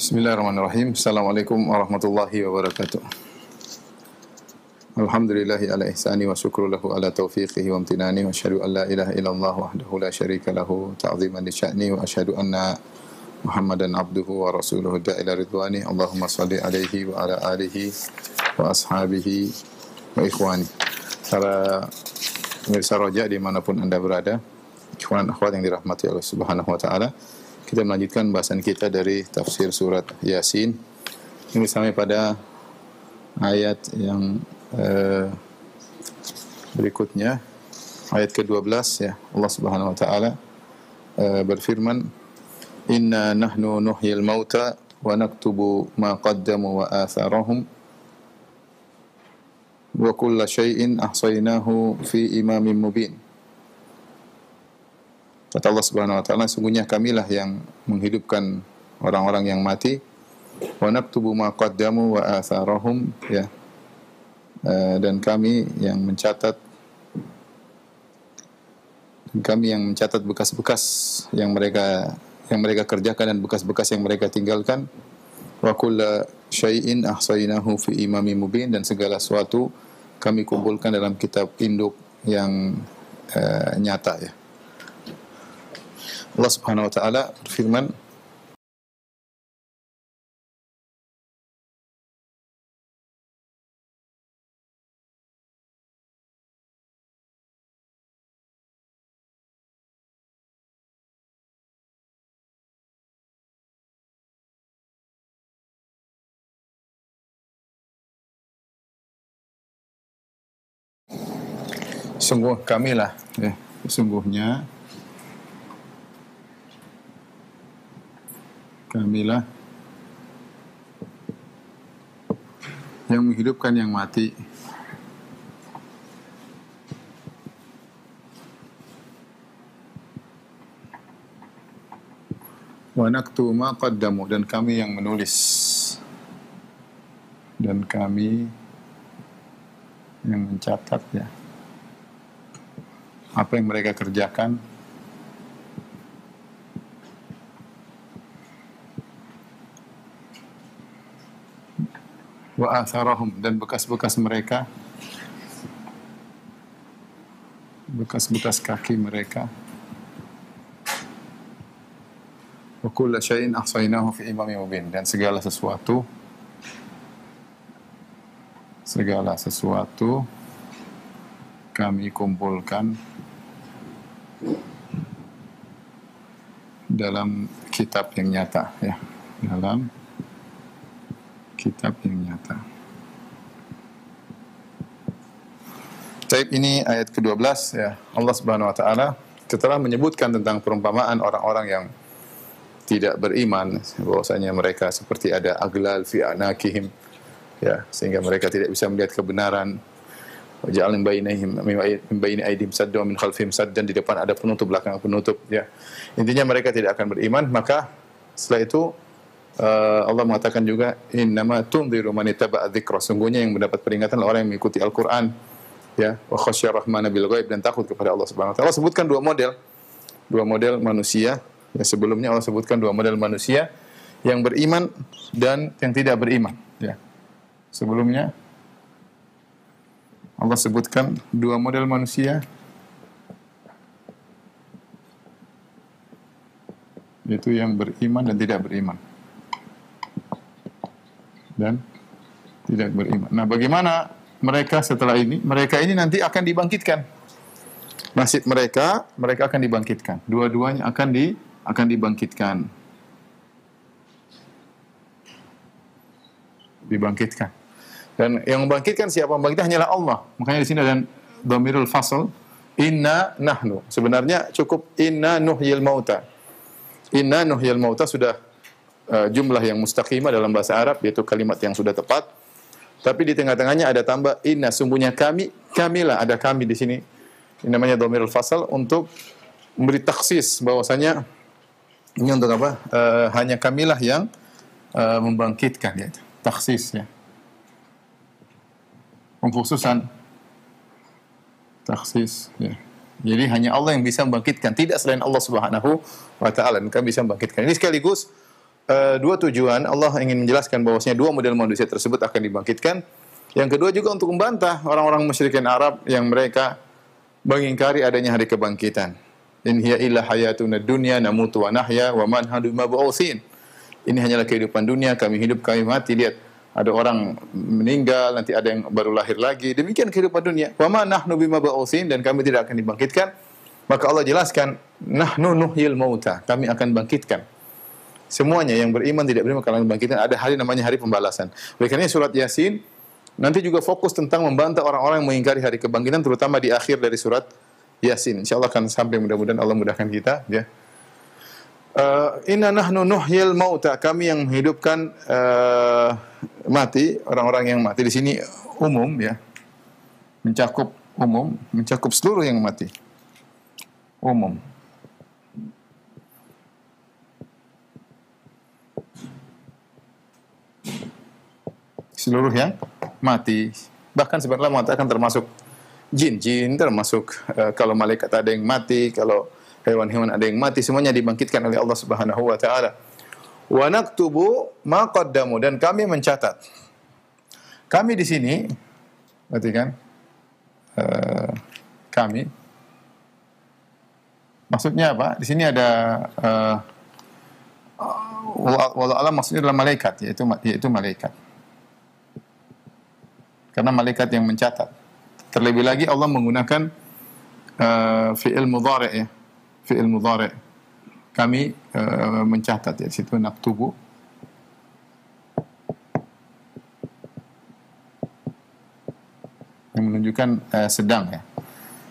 Bismillahirrahmanirrahim. Assalamualaikum warahmatullahi wabarakatuh. Alhamdulillahi ala ihsani wa syukru lahu ala taufiqihi wa amtinani wa asyhadu an la ilaha illallah wahdahu la syarika lahu ta'ziman li sya'ni wa asyhadu anna Muhammadan abduhu wa rasuluhu da ila ridwani Allahumma salli alaihi wa ala alihi wa ashabihi wa ikhwani Para pemirsa roja dimanapun anda berada Ikhwan akhwat yang dirahmati Allah subhanahu wa ta'ala Kita melanjutkan bahasan kita dari tafsir surat Yasin. Ini sampai pada ayat yang eh, berikutnya ayat ke-12 ya Allah Subhanahu wa taala eh, berfirman inna nahnu nuhyil mauta wa naktubu ma qaddamu wa atharahum wa kulla syai'in ahsaynahu fi imamin mubin Kata Allah Subhanahu wa taala, sungguhnya kamilah yang menghidupkan orang-orang yang mati. Wa naktubu ma qaddamu wa atharahum ya. Eh, dan kami yang mencatat kami yang mencatat bekas-bekas yang mereka yang mereka kerjakan dan bekas-bekas yang mereka tinggalkan. Wa kulla syai'in ahsaynahu fi imami mubin dan segala sesuatu kami kumpulkan dalam kitab induk yang e, nyata ya. Allah Subhanahu wa taala berfirman sungguh kamilah ya, sungguhnya kamilah yang menghidupkan yang mati Wanak naktu qaddamu dan kami yang menulis dan kami yang mencatat ya apa yang mereka kerjakan atharahum dan bekas-bekas mereka bekas-bekas kaki mereka wa kulla syai'in ahsaynahu fi imamin mubin dan segala sesuatu segala sesuatu kami kumpulkan dalam kitab yang nyata ya dalam kitab yang nyata. Taib ini ayat ke-12 ya. Allah Subhanahu wa taala setelah menyebutkan tentang perumpamaan orang-orang yang tidak beriman bahwasanya mereka seperti ada aglal fi anakihim ya sehingga mereka tidak bisa melihat kebenaran jalan min bainihim min baini aidihim saddan min khalfihim saddan di depan ada penutup belakang penutup ya. Intinya mereka tidak akan beriman maka setelah itu uh, Allah mengatakan juga innama tunziru man ittaba'a dzikra. Sungguhnya yang mendapat peringatan adalah orang yang mengikuti Al-Qur'an. Ya, wa khasyar rahmana bil ghaib dan takut kepada Allah Subhanahu wa taala. Allah sebutkan dua model. Dua model manusia. Ya, sebelumnya Allah sebutkan dua model manusia yang beriman dan yang tidak beriman, ya. Sebelumnya Allah sebutkan dua model manusia yaitu yang beriman dan tidak beriman dan tidak beriman. Nah, bagaimana mereka setelah ini? Mereka ini nanti akan dibangkitkan. Nasib mereka, mereka akan dibangkitkan. Dua-duanya akan di akan dibangkitkan. Dibangkitkan. Dan yang membangkitkan siapa? Membangkitkan hanyalah Allah. Makanya di sini ada dhamirul fasl inna nahnu. Sebenarnya cukup inna nuhyil mauta. Inna nuhyil mauta sudah Eh, jumlah yang mustaqimah dalam bahasa Arab yaitu kalimat yang sudah tepat. Tapi di tengah-tengahnya ada tambah inna sungguhnya kami, kamilah ada kami di sini. Ini namanya dhamirul fasal untuk memberi taksis bahwasanya ini untuk apa? Uh, hanya kamilah yang uh, membangkitkan ya. Taksis ya. Pengkhususan taksis ya. Jadi hanya Allah yang bisa membangkitkan, tidak selain Allah Subhanahu wa taala. yang bisa membangkitkan. Ini sekaligus Eh, dua tujuan Allah ingin menjelaskan bahwasanya dua model manusia tersebut akan dibangkitkan. Yang kedua juga untuk membantah orang-orang musyrikin Arab yang mereka mengingkari adanya hari kebangkitan. In hiya illa hayatuna dunya namutu wa nahya wa man hadu mab'utsin. Ini hanyalah kehidupan dunia, kami hidup, kami mati. Lihat, ada orang meninggal, nanti ada yang baru lahir lagi. Demikian kehidupan dunia. Wa ma nahnu bimab'utsin dan kami tidak akan dibangkitkan. Maka Allah jelaskan, nahnu nuhyil mauta, kami akan bangkitkan semuanya yang beriman tidak beriman kalian bangkitan ada hari namanya hari pembalasan. Oleh karena surat Yasin nanti juga fokus tentang membantah orang-orang yang mengingkari hari kebangkitan terutama di akhir dari surat Yasin. Insya Allah akan sampai mudah-mudahan Allah mudahkan kita ya. Uh, inna nahnu nuhyil mauta kami yang menghidupkan uh, mati orang-orang yang mati di sini umum ya mencakup umum mencakup seluruh yang mati umum seluruh yang mati. Bahkan sebenarnya mengatakan termasuk jin-jin, termasuk uh, kalau malaikat ada yang mati, kalau hewan-hewan ada yang mati, semuanya dibangkitkan oleh Allah Subhanahu wa taala. Wa naktubu ma qaddamu dan kami mencatat. Kami di sini berarti kan uh, eh, kami maksudnya apa? Di sini ada uh, eh, wal alam maksudnya adalah malaikat yaitu yaitu malaikat karena malaikat yang mencatat. Terlebih lagi Allah menggunakan uh, fi'il mudhari' ya. Fi'il mudhari'. Kami uh, mencatat ya situ naktubu yang menunjukkan uh, sedang ya.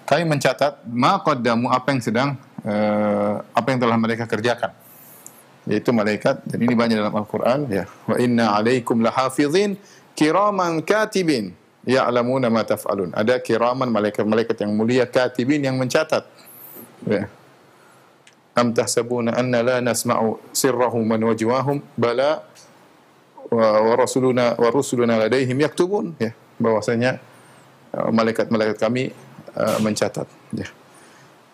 Kami mencatat ma qaddamu apa yang sedang uh, apa yang telah mereka kerjakan. Yaitu malaikat dan ini banyak dalam Al-Qur'an ya. Wa inna 'alaikum lahafizin kiraman katibin ya'lamuna ma taf'alun. Ada kiraman malaikat-malaikat yang mulia katibin yang mencatat. Ya. Am tahsabuna anna la nasma'u sirrahum wa najwahum bala wa rasuluna wa rusuluna ladaihim yaktubun ya bahwasanya uh, malaikat-malaikat kami uh, mencatat ya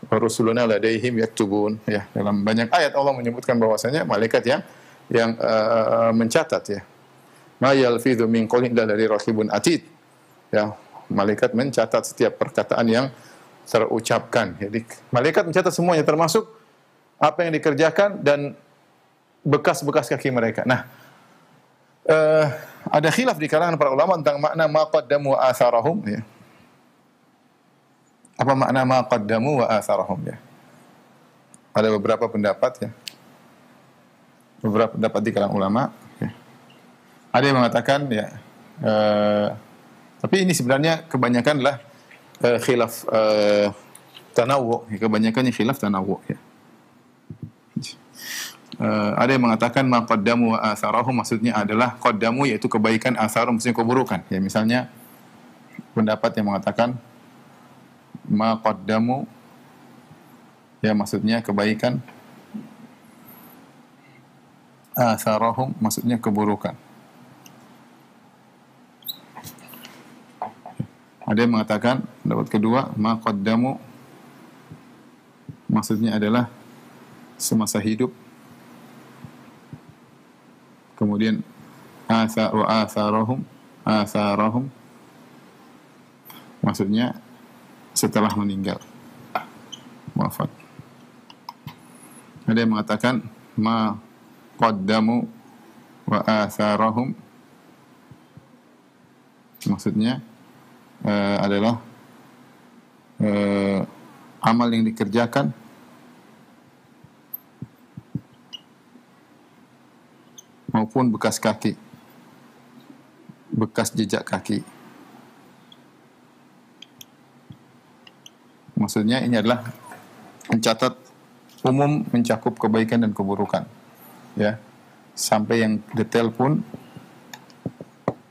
wa rusuluna ladaihim yaktubun ya dalam banyak ayat Allah menyebutkan bahwasanya malaikat yang yang uh, mencatat ya Mayal fidhu min qawlin dari rohibun atid. Ya, malaikat mencatat setiap perkataan yang terucapkan. Jadi malaikat mencatat semuanya termasuk apa yang dikerjakan dan bekas-bekas kaki mereka. Nah, uh, ada khilaf di kalangan para ulama tentang makna maqaddamu wa atharahum ya. Apa makna maqaddamu wa atharahum ya? Ada beberapa pendapat ya. Beberapa pendapat di kalangan ulama ada yang mengatakan ya, uh, tapi ini sebenarnya kebanyakanlah uh, eh, khilaf uh, eh, tanawu, ya, kebanyakannya khilaf tanawu. Ya. Uh, ada yang mengatakan maqaddamu wa asarahu maksudnya adalah qaddamu yaitu kebaikan asaru maksudnya keburukan. Ya misalnya pendapat yang mengatakan maqaddamu ya maksudnya kebaikan asarahum maksudnya keburukan. Ada yang mengatakan pendapat kedua maqaddamu maksudnya adalah semasa hidup kemudian asa wa asarahum asarahum maksudnya setelah meninggal wafat ada yang mengatakan ma qaddamu wa asarahum maksudnya uh, adalah uh, amal yang dikerjakan maupun bekas kaki bekas jejak kaki maksudnya ini adalah mencatat umum mencakup kebaikan dan keburukan ya sampai yang detail pun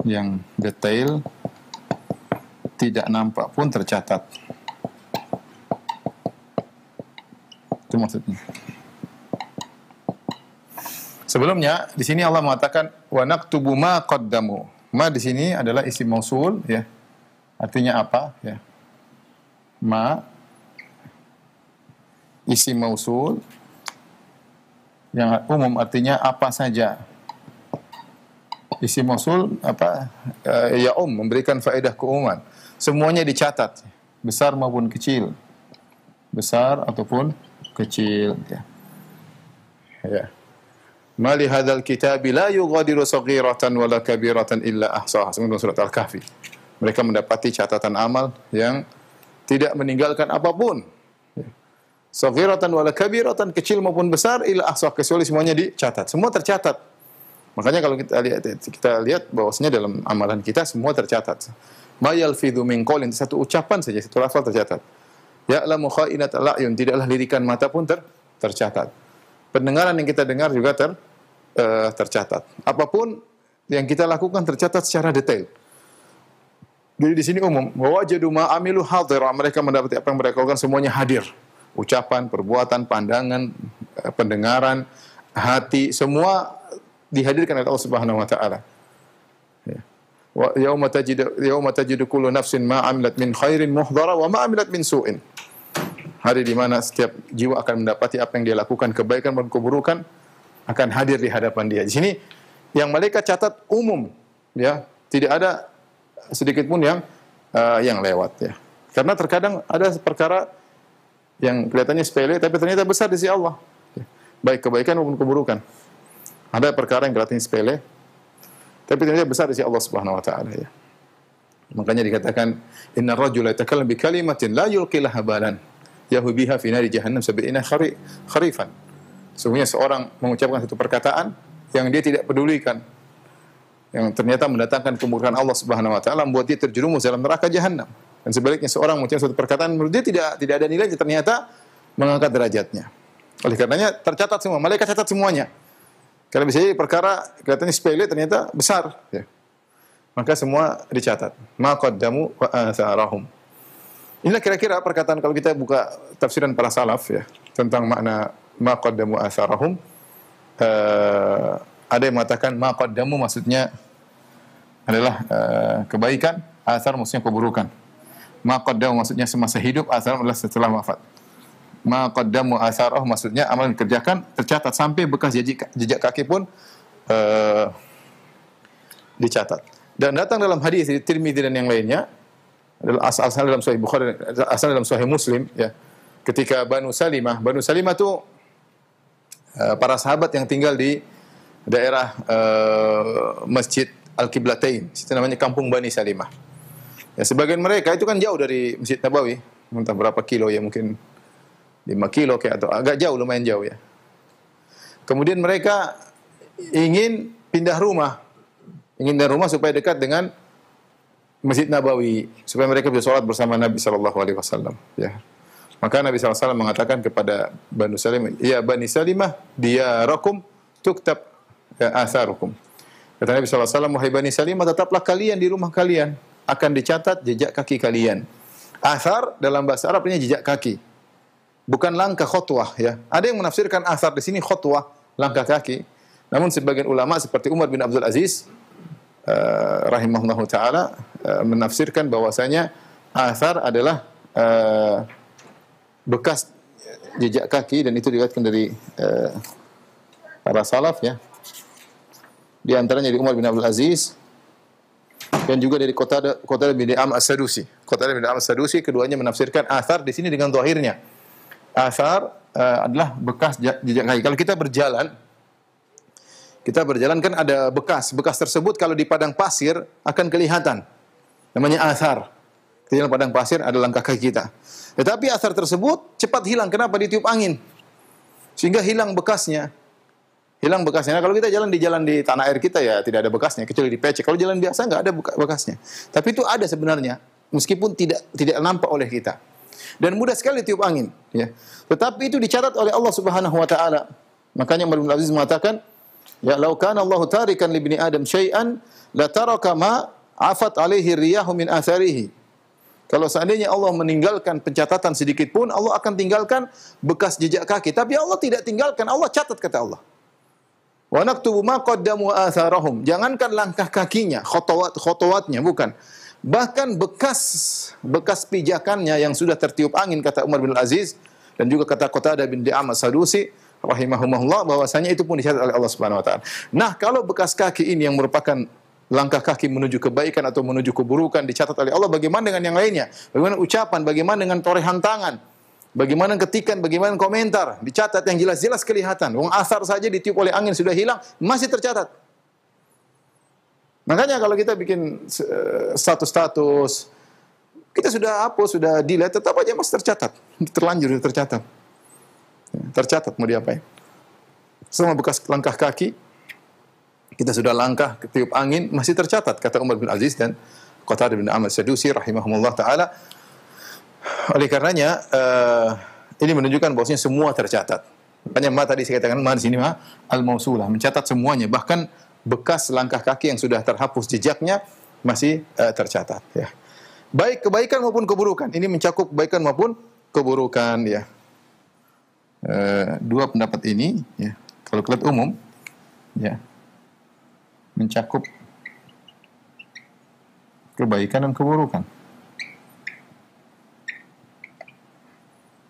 yang detail tidak nampak pun tercatat. Itu maksudnya. Sebelumnya di sini Allah mengatakan wa naktubu ma qaddamu. Ma di sini adalah isim mausul ya. Artinya apa ya? Ma isim mausul yang umum artinya apa saja. Isim mausul apa e, ya um memberikan faedah keumuman. Semuanya dicatat, besar maupun kecil. Besar ataupun kecil. Ya. ya. Mali hadzal kitab la yughadiru saghiratan wala kabiratan illa ahsaha. Sebelum surat Al-Kahfi. Mereka mendapati catatan amal yang tidak meninggalkan apapun. Ya. Saghiratan wala kabiratan, kecil maupun besar illa ahsaha. Kecuali semuanya dicatat. Semua tercatat. Makanya kalau kita lihat kita lihat bahwasanya dalam amalan kita semua tercatat. Mayal fidu min satu ucapan saja satu lafal tercatat. Ya la mukhainat al-ayun tidaklah lirikan mata pun ter, tercatat. Pendengaran yang kita dengar juga ter, uh, tercatat. Apapun yang kita lakukan tercatat secara detail. Jadi di sini umum, bahwa jaduma amilu hal, mereka mendapat apa yang mereka lakukan semuanya hadir. Ucapan, perbuatan, pandangan, eh, pendengaran, hati, semua dihadirkan oleh Allah Subhanahu wa taala. Ya. yauma tajidu yauma tajidu kullu nafsin ma amilat min khairin muhdara wa ma amilat min su'in. Hari di mana setiap jiwa akan mendapati apa yang dia lakukan kebaikan maupun keburukan akan hadir di hadapan dia. Di sini yang malaikat catat umum ya, tidak ada sedikit pun yang uh, yang lewat ya. Karena terkadang ada perkara yang kelihatannya sepele tapi ternyata besar di sisi Allah. Ya. Baik kebaikan maupun keburukan. Ada perkara yang kelihatannya sepele, tapi ternyata besar di sisi Allah Subhanahu wa taala ya. Makanya dikatakan inna rajula yatakallam bi kalimatin la yulqi laha balan yahubiha fi nari jahannam sab'ina khari kharifan. Sebenarnya seorang mengucapkan satu perkataan yang dia tidak pedulikan yang ternyata mendatangkan kemurkaan Allah Subhanahu wa taala membuat dia terjerumus dalam neraka jahannam. Dan sebaliknya seorang mengucapkan satu perkataan menurut dia tidak tidak ada nilai ternyata mengangkat derajatnya. Oleh karenanya tercatat semua, malaikat catat semuanya. Kalau misalnya perkara kelihatannya sepele ternyata besar. Ya. Maka semua dicatat. Maqaddamu wa atharahum. Inilah kira-kira perkataan kalau kita buka tafsiran para salaf ya tentang makna maqaddamu atharahum. Uh, eh, ada yang mengatakan maqaddamu maksudnya adalah uh, kebaikan, athar maksudnya keburukan. Maqaddamu maksudnya semasa hidup, athar adalah setelah wafat maqaddamu asaroh maksudnya amalan dikerjakan tercatat sampai bekas jejak, jejak kaki pun uh, dicatat. Dan datang dalam hadis di Tirmidzi dan yang lainnya adalah asal, asal dalam Sahih Bukhari asal dalam Sahih Muslim ya. Ketika Banu Salimah, Banu Salimah itu uh, eh, para sahabat yang tinggal di daerah uh, Masjid Al-Qiblatain. Itu namanya Kampung Bani Salimah. Ya, sebagian mereka itu kan jauh dari Masjid Nabawi, entah berapa kilo ya mungkin 5 kilo kayak atau agak jauh lumayan jauh ya. Kemudian mereka ingin pindah rumah. Ingin pindah rumah supaya dekat dengan Masjid Nabawi supaya mereka bisa sholat bersama Nabi Shallallahu Alaihi Wasallam. Ya. Maka Nabi SAW mengatakan kepada Banu Salimah, Ya Bani Salimah, dia rakum tuktab ya, asarukum. Kata Nabi SAW, Wahai Bani Salimah, tetaplah kalian di rumah kalian. Akan dicatat jejak kaki kalian. Asar dalam bahasa Arab ini jejak kaki bukan langkah khotwah ya. Ada yang menafsirkan asar di sini khotwah langkah kaki. Namun sebagian ulama seperti Umar bin Abdul Aziz uh, eh, rahimahullah taala uh, menafsirkan bahwasanya asar adalah uh, bekas jejak kaki dan itu diriwayatkan dari uh, para salaf ya. Di antaranya dari Umar bin Abdul Aziz dan juga dari kota kota bin Am As-Sadusi. Kota bin Am As-Sadusi keduanya menafsirkan asar di sini dengan zahirnya Asar uh, adalah bekas jejak kaki. Kalau kita berjalan, kita berjalan kan ada bekas. Bekas tersebut kalau di padang pasir akan kelihatan. Namanya asar. Kelihatan padang pasir ada langkah kaki kita. Tetapi asar tersebut cepat hilang. Kenapa? Ditiup angin. Sehingga hilang bekasnya. Hilang bekasnya. Nah, kalau kita jalan di jalan di tanah air kita ya tidak ada bekasnya. Kecuali di pecek. Kalau jalan biasa nggak ada bekasnya. Tapi itu ada sebenarnya. Meskipun tidak tidak nampak oleh kita dan mudah sekali tiup angin ya tetapi itu dicatat oleh Allah Subhanahu wa taala makanya Umar Aziz mengatakan ya lau kana Allah tarikan li bani adam syai'an la taraka ma afat alaihi riyahu min kalau seandainya Allah meninggalkan pencatatan sedikit pun, Allah akan tinggalkan bekas jejak kaki. Tapi Allah tidak tinggalkan, Allah catat kata Allah. Wa naktubu ma qaddamu Jangankan langkah kakinya, khotowat khotowatnya bukan bahkan bekas bekas pijakannya yang sudah tertiup angin kata Umar bin Aziz dan juga kata Kota ada bin Di'am Sadusi rahimahumullah bahwasanya itu pun dicatat oleh Allah Subhanahu wa taala. Nah, kalau bekas kaki ini yang merupakan langkah kaki menuju kebaikan atau menuju keburukan dicatat oleh Allah bagaimana dengan yang lainnya? Bagaimana ucapan, bagaimana dengan torehan tangan? Bagaimana ketikan, bagaimana komentar? Dicatat yang jelas-jelas kelihatan. Wong asar saja ditiup oleh angin sudah hilang, masih tercatat. Makanya kalau kita bikin eh, status-status, kita sudah hapus, sudah delete, tetap aja masih tercatat. Terlanjur, tercatat. Ya, tercatat, mau diapain. Semua bekas langkah kaki, kita sudah langkah, ketiup angin, masih tercatat, kata Umar bin Aziz dan Qatar bin Ahmad Sadusi, rahimahumullah ta'ala. Oleh karenanya, eh, ini menunjukkan bahwasanya semua tercatat. Makanya ma tadi saya katakan ma di sini ma al mausulah mencatat semuanya bahkan bekas langkah kaki yang sudah terhapus jejaknya masih uh, tercatat ya. Baik kebaikan maupun keburukan. Ini mencakup kebaikan maupun keburukan ya. Uh, dua pendapat ini ya. Kalau kita umum ya mencakup kebaikan dan keburukan.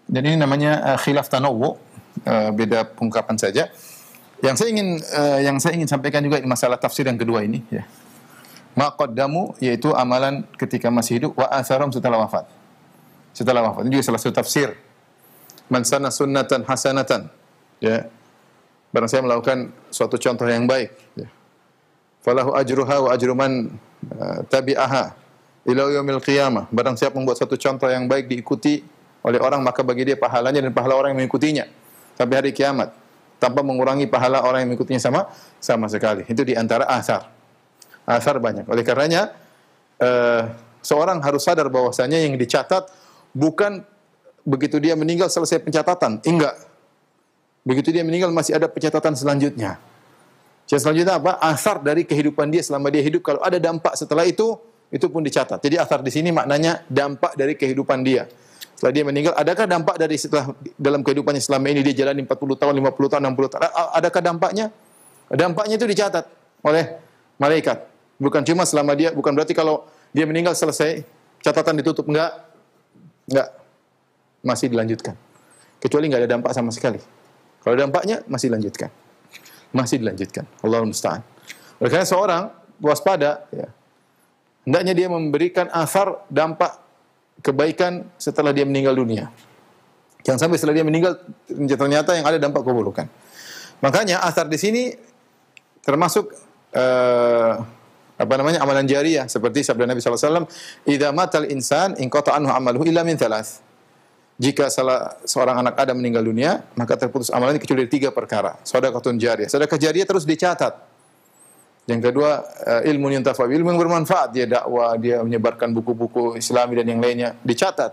Dan ini namanya uh, khilaf tanawwu, uh, beda pengungkapan saja. Yang saya ingin uh, yang saya ingin sampaikan juga di masalah tafsir yang kedua ini ya. Maqaddamu yaitu amalan ketika masih hidup wa atharum setelah wafat. Setelah wafat. Ini juga salah satu tafsir. Man sana sunnatan hasanatan. Ya. Barang saya melakukan suatu contoh yang baik ya. Falahu ajruha wa ajru man uh, tabi'aha ila yaumil qiyamah. Barang siapa membuat satu contoh yang baik diikuti oleh orang maka bagi dia pahalanya dan pahala orang yang mengikutinya sampai hari kiamat tanpa mengurangi pahala orang yang mengikutinya sama sama sekali. Itu di antara asar. Asar banyak. Oleh karenanya eh, seorang harus sadar bahwasanya yang dicatat bukan begitu dia meninggal selesai pencatatan, enggak. Begitu dia meninggal masih ada pencatatan selanjutnya. Jadi selanjutnya apa? Asar dari kehidupan dia selama dia hidup kalau ada dampak setelah itu itu pun dicatat. Jadi asar di sini maknanya dampak dari kehidupan dia setelah dia meninggal, adakah dampak dari setelah dalam kehidupannya selama ini dia jalani 40 tahun, 50 tahun, 60 tahun, adakah dampaknya? Dampaknya itu dicatat oleh malaikat. Bukan cuma selama dia, bukan berarti kalau dia meninggal selesai, catatan ditutup, enggak. Enggak. Masih dilanjutkan. Kecuali enggak ada dampak sama sekali. Kalau dampaknya, masih dilanjutkan. Masih dilanjutkan. Allah musta'an. Oleh karena seorang waspada, ya, hendaknya dia memberikan asar dampak kebaikan setelah dia meninggal dunia. Jangan sampai setelah dia meninggal ternyata yang ada dampak keburukan. Makanya asar di sini termasuk uh, apa namanya amalan jariah seperti sabda Nabi SAW, Ida matal insan in anhu amaluhu illa min thalath." Jika salah seorang anak Adam meninggal dunia, maka terputus amalan kecuali tiga perkara. Sedekah jariah. saudara jariah terus dicatat. Yang kedua eh, ilmu yang tafa, ilmu yang bermanfaat. Dia dakwah, dia menyebarkan buku-buku Islami dan yang lainnya dicatat.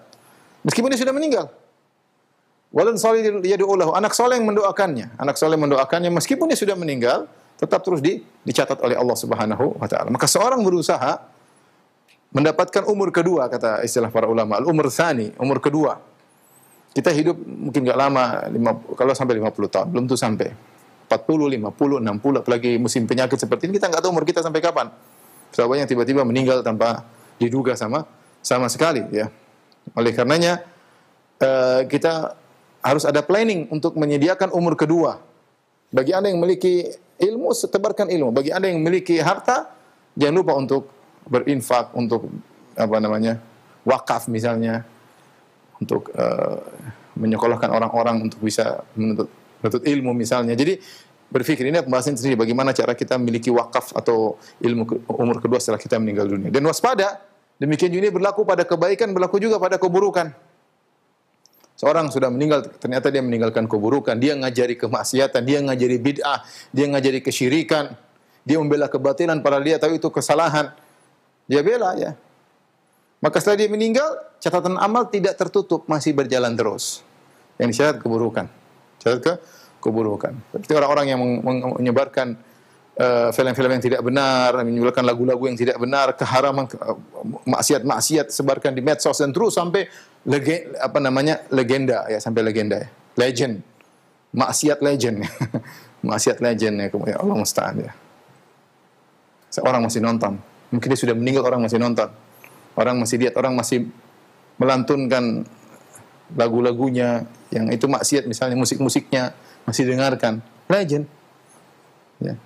Meskipun dia sudah meninggal. Walan salih diolah. Anak soleh yang mendoakannya. Anak soleh yang mendoakannya meskipun dia sudah meninggal, tetap terus di, dicatat oleh Allah Subhanahu wa taala. Maka seorang berusaha mendapatkan umur kedua kata istilah para ulama, al-umur tsani, umur kedua. Kita hidup mungkin enggak lama, lima, kalau sampai 50 tahun, belum tuh sampai. 40, 50, 60 apalagi musim penyakit seperti ini kita nggak tahu umur kita sampai kapan. Sahabat yang tiba-tiba meninggal tanpa diduga sama sama sekali ya. Oleh karenanya uh, kita harus ada planning untuk menyediakan umur kedua. Bagi Anda yang memiliki ilmu, setebarkan ilmu. Bagi Anda yang memiliki harta, jangan lupa untuk berinfak untuk apa namanya? wakaf misalnya untuk uh, menyekolahkan orang-orang untuk bisa menuntut menuntut ilmu misalnya. Jadi berpikir ini pembahasan sendiri bagaimana cara kita memiliki wakaf atau ilmu ke, umur kedua setelah kita meninggal dunia. Dan waspada, demikian juga ini berlaku pada kebaikan, berlaku juga pada keburukan. Seorang sudah meninggal, ternyata dia meninggalkan keburukan, dia ngajari kemaksiatan, dia ngajari bid'ah, dia ngajari kesyirikan, dia membela kebatilan para dia tahu itu kesalahan. Dia bela ya. Maka setelah dia meninggal, catatan amal tidak tertutup, masih berjalan terus. Yang disyarat keburukan jalan ke keburukan. Seperti orang-orang yang menyebarkan eh, film-film uh, yang tidak benar, menyebarkan lagu-lagu yang tidak benar, keharaman, maksiat-maksiat sebarkan di medsos dan terus sampai lege, apa namanya legenda ya sampai legenda ya, legend, maksiat legend, maksiat legend ya kemudian Allah mustahil ya. Orang masih nonton, mungkin dia sudah meninggal orang masih nonton, orang masih lihat, orang masih melantunkan lagu-lagunya, yang itu maksiat misalnya musik-musiknya masih dengarkan legend ya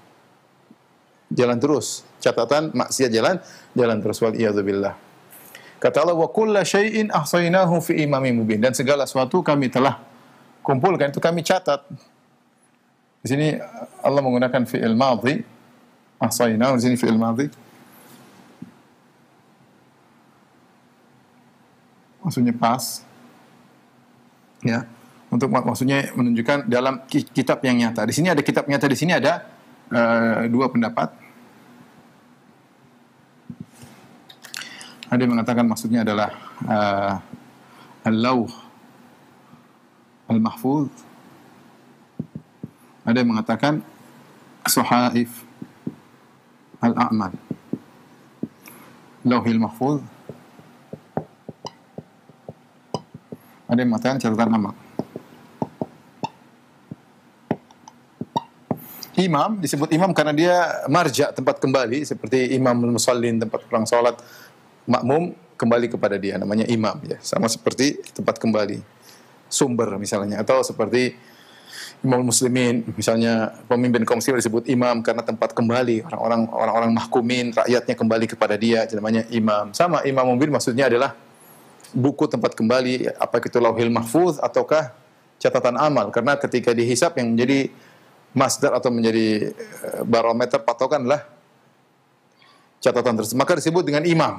jalan terus catatan maksiat jalan jalan terus wal billah kata Allah wa kullu syai'in ahsaynahu fi imami mubin dan segala sesuatu kami telah kumpulkan itu kami catat di sini Allah menggunakan fi'il madhi ahsaynahu di sini fi'il madhi maksudnya pas ya untuk maksudnya menunjukkan dalam kitab yang nyata. Di sini ada kitab nyata, di sini ada uh, dua pendapat. Ada yang mengatakan maksudnya adalah uh, eh, al-lauh al-mahfuz. Ada yang mengatakan suhaif al-a'mal. Lauhil mahfuz. Ada yang mengatakan catatan amal. imam, disebut imam karena dia marja tempat kembali seperti imam musallin tempat pulang sholat makmum kembali kepada dia namanya imam ya. Sama seperti tempat kembali sumber misalnya atau seperti imam muslimin misalnya pemimpin kaum muslim disebut imam karena tempat kembali orang-orang orang-orang mahkumin rakyatnya kembali kepada dia namanya imam sama imam mubin maksudnya adalah buku tempat kembali apa itu lauhil mahfuz ataukah catatan amal karena ketika dihisap yang menjadi masdar atau menjadi eh, barometer patokan lah catatan tersebut. Maka disebut dengan imam.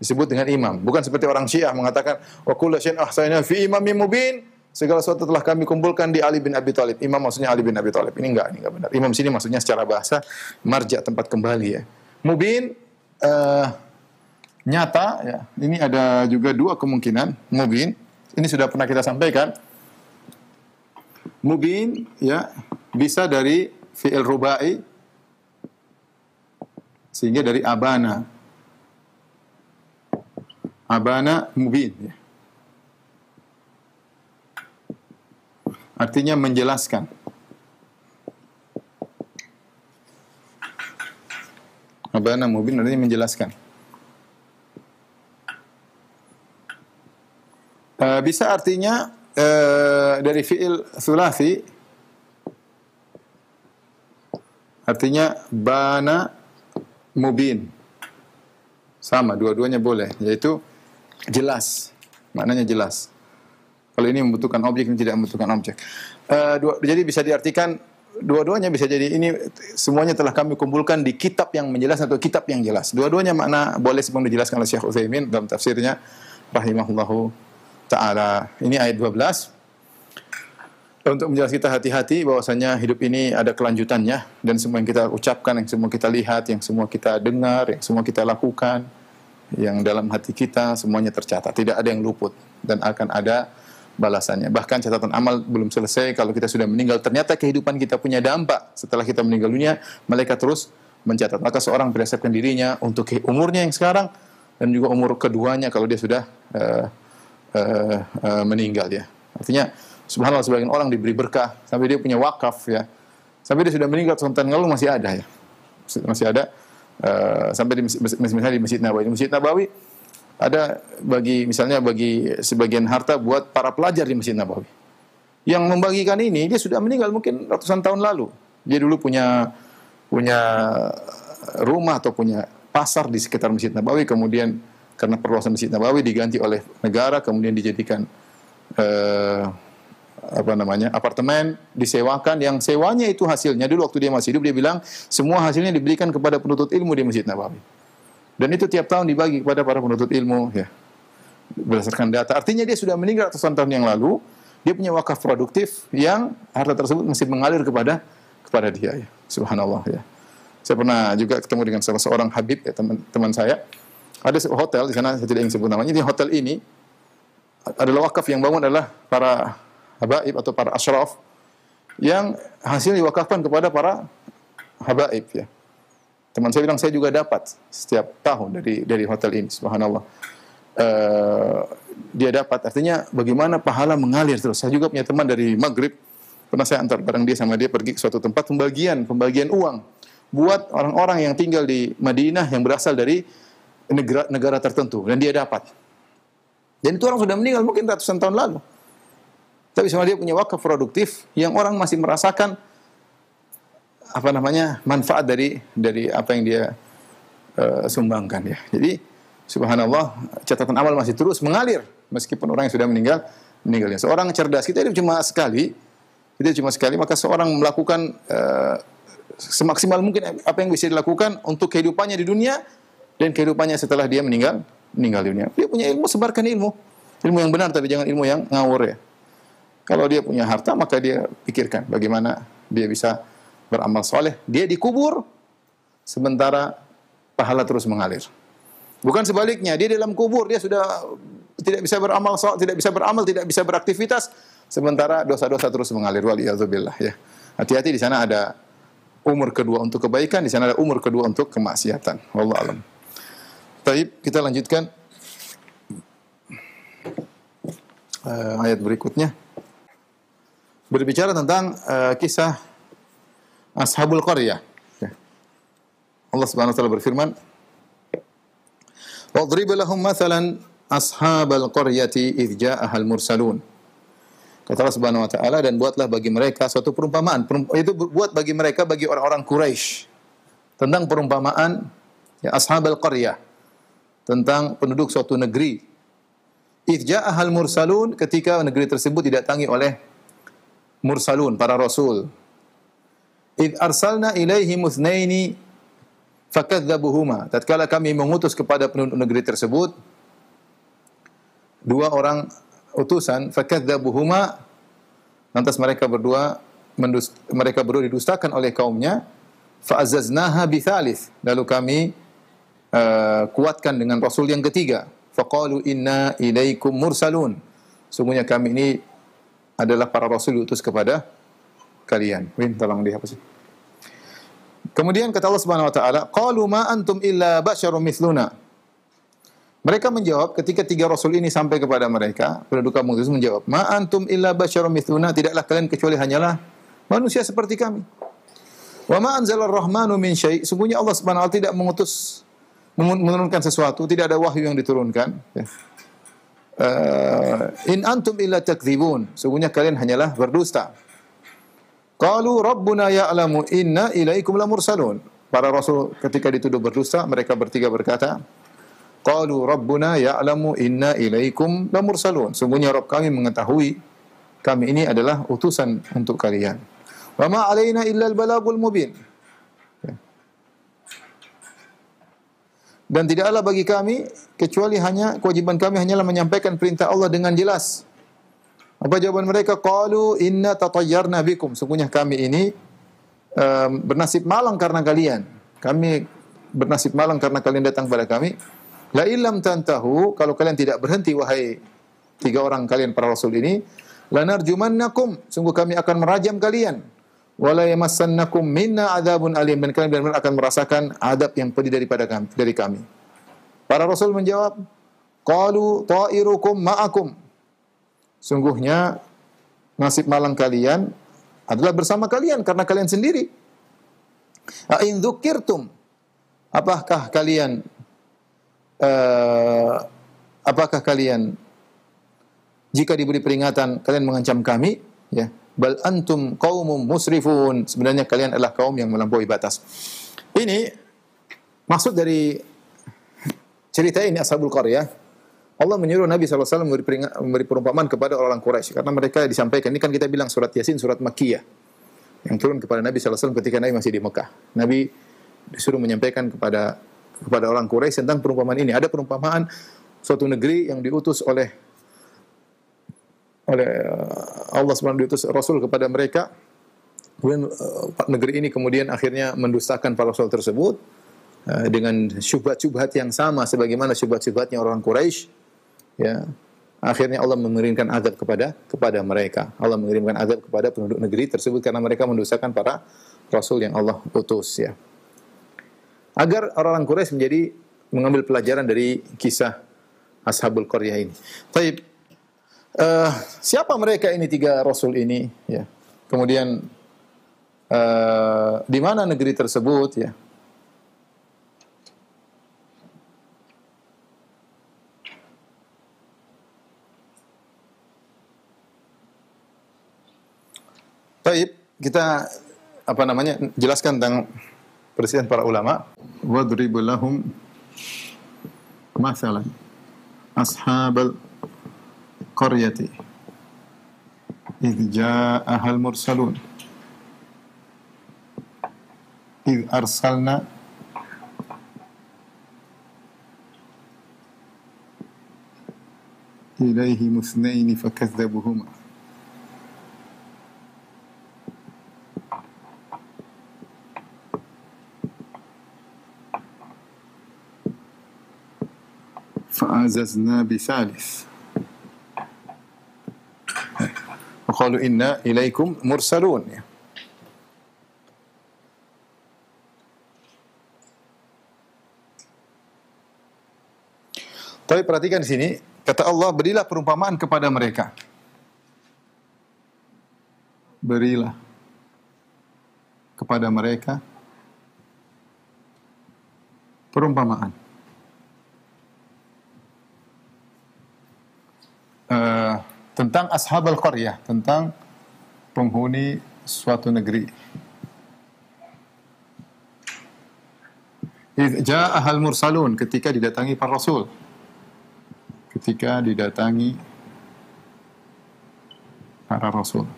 Disebut dengan imam. Bukan seperti orang Syiah mengatakan wa kullu syai'in saya fi imam mubin. Segala sesuatu telah kami kumpulkan di Ali bin Abi Thalib. Imam maksudnya Ali bin Abi Thalib. Ini enggak, ini enggak benar. Imam sini maksudnya secara bahasa marja tempat kembali ya. Mubin uh, nyata ya. Ini ada juga dua kemungkinan mubin. Ini sudah pernah kita sampaikan mubin ya bisa dari fi'il rubai sehingga dari abana abana mubin ya. artinya menjelaskan abana mubin artinya menjelaskan eh, bisa artinya Eh, dari fiil sulasi artinya bana mubin sama dua-duanya boleh yaitu jelas maknanya jelas kalau ini membutuhkan objek ini tidak membutuhkan objek eh, dua, jadi bisa diartikan dua-duanya bisa jadi ini semuanya telah kami kumpulkan di kitab yang menjelaskan atau kitab yang jelas. Dua-duanya makna boleh sebelum dijelaskan oleh Syekh Utsaimin dalam tafsirnya rahimahullahu taala. Ini ayat 12. Untuk menjelaskan kita hati-hati bahwasanya hidup ini ada kelanjutannya dan semua yang kita ucapkan, yang semua kita lihat, yang semua kita dengar, yang semua kita lakukan, yang dalam hati kita semuanya tercatat. Tidak ada yang luput dan akan ada balasannya. Bahkan catatan amal belum selesai kalau kita sudah meninggal. Ternyata kehidupan kita punya dampak setelah kita meninggal dunia. mereka terus mencatat. Maka seorang berdasarkan dirinya untuk umurnya yang sekarang dan juga umur keduanya kalau dia sudah uh, uh, uh, meninggal ya. Artinya subhanallah sebagian orang diberi berkah sampai dia punya wakaf ya. Sampai dia sudah meninggal sultan lalu masih ada ya. Masih ada uh, sampai di misalnya di Masjid Nabawi. Di Masjid Nabawi ada bagi misalnya bagi sebagian harta buat para pelajar di Masjid Nabawi. Yang membagikan ini dia sudah meninggal mungkin ratusan tahun lalu. Dia dulu punya punya rumah atau punya pasar di sekitar Masjid Nabawi kemudian karena perluasan Masjid Nabawi diganti oleh negara kemudian dijadikan eh, apa namanya apartemen disewakan yang sewanya itu hasilnya dulu waktu dia masih hidup dia bilang semua hasilnya diberikan kepada penuntut ilmu di Masjid Nabawi dan itu tiap tahun dibagi kepada para penuntut ilmu ya berdasarkan data artinya dia sudah meninggal ratusan tahun yang lalu dia punya wakaf produktif yang harta tersebut masih mengalir kepada kepada dia ya subhanallah ya saya pernah juga ketemu dengan salah seorang habib ya teman teman saya ada hotel di sana saya tidak ingin sebut namanya di hotel ini adalah wakaf yang bangun adalah para habaib atau para ashraf yang hasil diwakafkan kepada para habaib ya. Teman saya bilang saya juga dapat setiap tahun dari dari hotel ini subhanallah. Uh, dia dapat artinya bagaimana pahala mengalir terus. Saya juga punya teman dari Maghrib pernah saya antar bareng dia sama dia pergi ke suatu tempat pembagian pembagian uang buat orang-orang yang tinggal di Madinah yang berasal dari negara, negara tertentu dan dia dapat. Dan itu orang sudah meninggal mungkin ratusan tahun lalu. Tapi sebenarnya dia punya wakaf produktif yang orang masih merasakan apa namanya manfaat dari dari apa yang dia uh, sumbangkan ya. Jadi subhanallah catatan amal masih terus mengalir meskipun orang yang sudah meninggal meninggalnya. Seorang cerdas kita itu cuma sekali, kita cuma sekali maka seorang melakukan uh, semaksimal mungkin apa yang bisa dilakukan untuk kehidupannya di dunia dan kehidupannya setelah dia meninggal meninggal dunia. Dia punya ilmu sebarkan ilmu. Ilmu yang benar tapi jangan ilmu yang ngawur ya. Kalau dia punya harta maka dia pikirkan bagaimana dia bisa beramal soleh. Dia dikubur sementara pahala terus mengalir. Bukan sebaliknya, dia dalam kubur dia sudah tidak bisa beramal soleh, tidak bisa beramal, tidak bisa beraktivitas sementara dosa-dosa terus mengalir. Waliyadzubillah ya. Hati-hati di sana ada umur kedua untuk kebaikan, di sana ada umur kedua untuk kemaksiatan. Wallahu alam. Baik, kita lanjutkan uh, ayat berikutnya. Berbicara tentang uh, kisah Ashabul Qaryah. Ya. Allah Subhanahu wa taala berfirman, "Wadrib lahum mathalan ashabal qaryati idh ja'aha al-mursalun." Kata Allah Subhanahu wa taala dan buatlah bagi mereka suatu perumpamaan. Itu buat bagi mereka bagi orang-orang Quraisy tentang perumpamaan ya ashabal qaryah tentang penduduk suatu negeri. Idja ahal mursalun ketika negeri tersebut didatangi oleh mursalun para rasul. Id arsalna ilaihi musnaini fakadzabuhuma. Tatkala kami mengutus kepada penduduk negeri tersebut dua orang utusan fakadzabuhuma lantas mereka berdua mereka berdua didustakan oleh kaumnya fa'azzaznaha bithalith lalu kami uh, kuatkan dengan Rasul yang ketiga. Faqalu inna ilaikum mursalun. Semuanya kami ini adalah para Rasul diutus kepada kalian. Win, tolong dihapus. Kemudian kata Allah Subhanahu wa taala, "Qalu ma antum illa basyarum mithluna." Mereka menjawab ketika tiga rasul ini sampai kepada mereka, penduduk kampung itu menjawab, "Ma antum illa basyarum mithluna, tidaklah kalian kecuali hanyalah manusia seperti kami." Wa ma anzalar rahmanu min syai, sungguhnya Allah Subhanahu wa taala tidak mengutus menurunkan sesuatu, tidak ada wahyu yang diturunkan. Uh, in antum illa takdzibun. Sungguhnya kalian hanyalah berdusta. Qalu rabbuna ya'lamu inna ilaikum lamursalun. Para rasul ketika dituduh berdusta, mereka bertiga berkata, Qalu rabbuna ya'lamu inna ilaikum lamursalun. Sungguhnya Rabb kami mengetahui kami ini adalah utusan untuk kalian. Wa ma alaina illa al-balagul mubin. dan tidaklah bagi kami kecuali hanya kewajiban kami hanyalah menyampaikan perintah Allah dengan jelas. Apa jawaban mereka? Qalu inna tatayyarna bikum. Sungguhnya kami ini um, bernasib malang karena kalian. Kami bernasib malang karena kalian datang kepada kami. La illam tantahu, kalau kalian tidak berhenti wahai tiga orang kalian para rasul ini, lanarjumannakum, sungguh kami akan merajam kalian wala yamassannakum minna adzabun alim dan kalian benar-benar akan merasakan adab yang pedih daripada kami dari kami. Para rasul menjawab, qalu ta'irukum ma'akum. Sungguhnya nasib malang kalian adalah bersama kalian karena kalian sendiri. A in dzukirtum apakah kalian uh, apakah kalian jika diberi peringatan kalian mengancam kami ya bal antum qaumum musrifun. Sebenarnya kalian adalah kaum yang melampaui batas. Ini maksud dari cerita ini Ashabul Qaryah. Allah menyuruh Nabi SAW memberi, memberi perumpamaan kepada orang-orang Quraisy karena mereka disampaikan ini kan kita bilang surat Yasin surat Makkiyah yang turun kepada Nabi SAW ketika Nabi masih di Mekah. Nabi disuruh menyampaikan kepada kepada orang Quraisy tentang perumpamaan ini. Ada perumpamaan suatu negeri yang diutus oleh oleh eh, Allah SWT diutus Rasul kepada mereka. Kemudian eh, negeri ini kemudian akhirnya mendustakan para Rasul tersebut eh, dengan syubhat-syubhat yang sama sebagaimana syubhat-syubhatnya orang Quraisy. Ya, akhirnya Allah mengirimkan azab kepada kepada mereka. Allah mengirimkan azab kepada penduduk negeri tersebut karena mereka mendustakan para rasul yang Allah utus ya. Agar orang-orang Quraisy menjadi mengambil pelajaran dari kisah Ashabul Qaryah ini. tapi Uh, siapa mereka ini tiga rasul ini? Ya. Kemudian uh, di mana negeri tersebut? Ya. Baik, kita apa namanya jelaskan tentang presiden para ulama. Wadribulahum masalan ashabal القرية إذ جاءها المرسلون إذ أرسلنا إليهم اثنين فكذبهما فعززنا بثالث qalu inna ilaikum mursalun ya. Tapi perhatikan di sini, kata Allah, berilah perumpamaan kepada mereka. Berilah kepada mereka perumpamaan. tentang ashabul qaryah, tentang penghuni suatu negeri. Ja'ahal mursalun ketika didatangi para rasul. Ketika didatangi para rasul.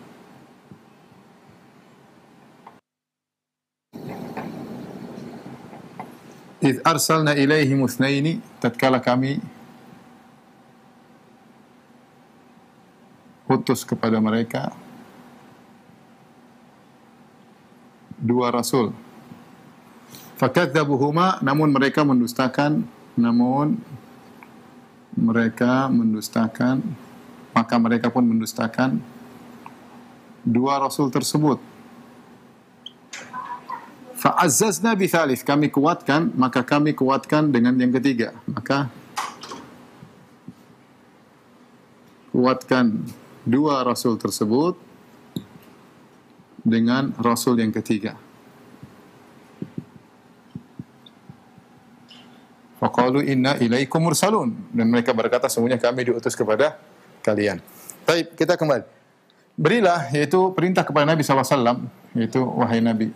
Id arsalna ilaihim utsnaini tatkala kami putus kepada mereka dua rasul. Fakadzabuhuma namun mereka mendustakan namun mereka mendustakan maka mereka pun mendustakan dua rasul tersebut. Fa'azzazna bithalith, kami kuatkan, maka kami kuatkan dengan yang ketiga. Maka kuatkan dua rasul tersebut dengan rasul yang ketiga. Faqalu inna ilaikum mursalun dan mereka berkata semuanya kami diutus kepada kalian. Baik, kita kembali. Berilah yaitu perintah kepada Nabi SAW yaitu wahai Nabi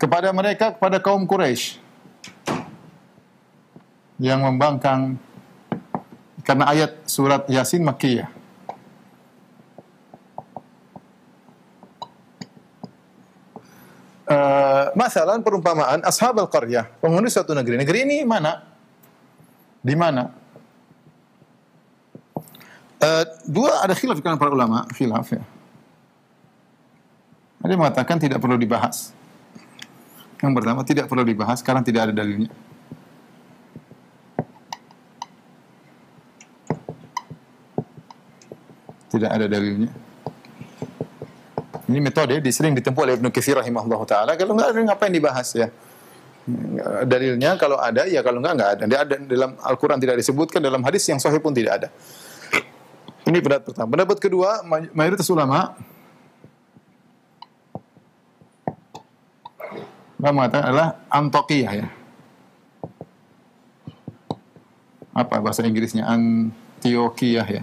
kepada mereka kepada kaum Quraisy yang membangkang karena ayat surat Yasin Makkiyah. Uh, eh, masalah perumpamaan ashab al qaryah penghuni suatu negeri negeri ini mana di mana uh, dua ada khilaf kan para ulama khilaf ya ada yang mengatakan tidak perlu dibahas yang pertama tidak perlu dibahas karena tidak ada dalilnya Tidak ada dalilnya. Ini metode disering ditempuh oleh Ibnu Katsir rahimahullah taala. Kalau enggak ada ngapain dibahas ya? Dalilnya kalau ada ya kalau enggak enggak ada. Dia ada dalam Al-Qur'an tidak disebutkan dalam hadis yang sahih pun tidak ada. Ini pendapat pertama. Pendapat kedua, mayoritas ulama Ulama mengatakan adalah antokiyah ya. Apa bahasa Inggrisnya? Antioquia ya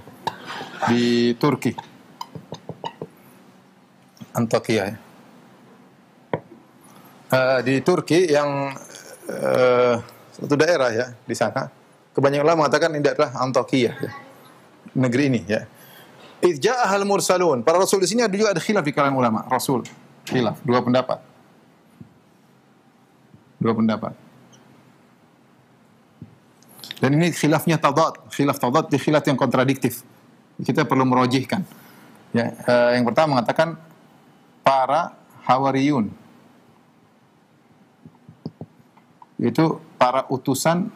di Turki. Antakya ya. Uh, di Turki yang uh, satu daerah ya di sana kebanyakan ulama mengatakan ini adalah Antakya ya. negeri ini ya. Idja'ah al-mursalun. Para rasul di sini ada juga ada khilaf di kalangan ulama. Rasul. Khilaf. Dua pendapat. Dua pendapat. Dan ini khilafnya tadat. Khilaf tadat di khilaf yang kontradiktif kita perlu merojihkan. Ya, eh, yang pertama mengatakan para hawariyun Itu para utusan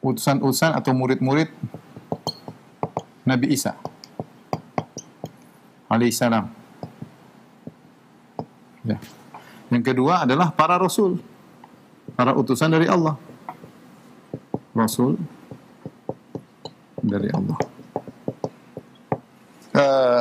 utusan-utusan atau murid-murid Nabi Isa alaihissalam. Ya. Yang kedua adalah para rasul, para utusan dari Allah. Rasul dari Allah uh,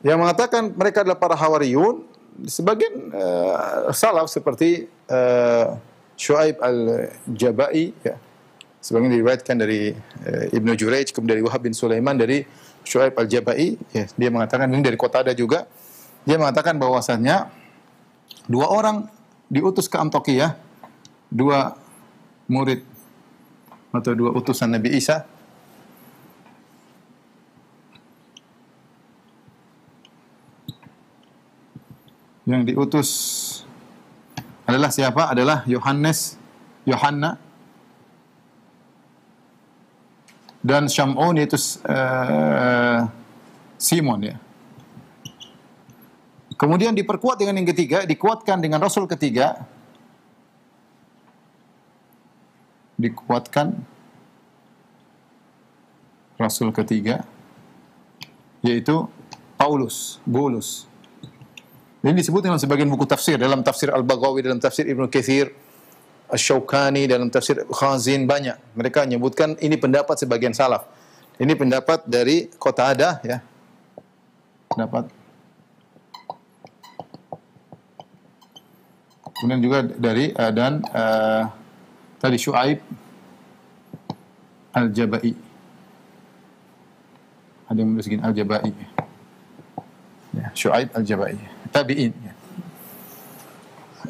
yang mengatakan mereka adalah para Hawariyun sebagian uh, salaf seperti uh, Shu'aib al-Jaba'i ya. Sebagian diriwayatkan dari uh, Ibnu Jurej, kemudian dari Wahab bin Sulaiman dari Shu'aib al-Jaba'i ya, dia mengatakan ini dari kota ada juga dia mengatakan bahwasannya dua orang diutus ke Antokia dua murid atau dua utusan Nabi Isa yang diutus adalah siapa? Adalah Yohanes, Yohanna dan Syam'un yaitu uh, Simon ya. Kemudian diperkuat dengan yang ketiga, dikuatkan dengan Rasul ketiga. Dikuatkan Rasul ketiga, yaitu Paulus, Bulus. Ini disebut dalam sebagian buku tafsir, dalam tafsir Al-Baghawi, dalam tafsir Ibn Katsir, Asy-Syaukani, dalam tafsir Khazin banyak. Mereka menyebutkan ini pendapat sebagian salaf. Ini pendapat dari kota ada ya. Pendapat Kemudian juga dari uh, dan uh, tadi Shu'aib Al-Jabai. Ada yang menulis Al-Jabai. Ya, Shu'aib Al-Jabai tabi'in.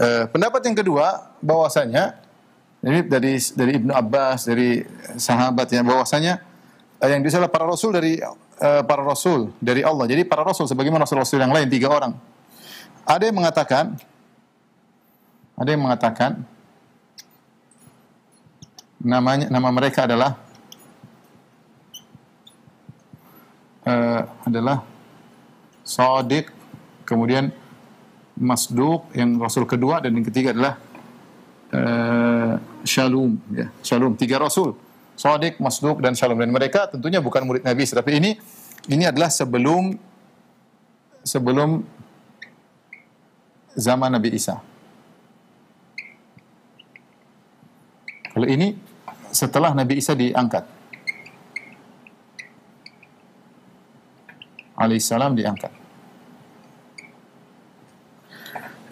Uh, pendapat yang kedua bahwasanya ini dari dari Ibnu Abbas dari sahabatnya bahwasanya uh, yang disalah para rasul dari uh, para rasul dari Allah. Jadi para rasul sebagaimana rasul-rasul yang lain tiga orang. Ada yang mengatakan ada yang mengatakan namanya nama mereka adalah uh, adalah Sadiq kemudian masduk yang rasul kedua dan yang ketiga adalah uh, eh, shalom ya shalom tiga rasul sodik masduk dan shalom dan mereka tentunya bukan murid nabi tapi ini ini adalah sebelum sebelum zaman Nabi Isa kalau ini setelah Nabi Isa diangkat alaihissalam diangkat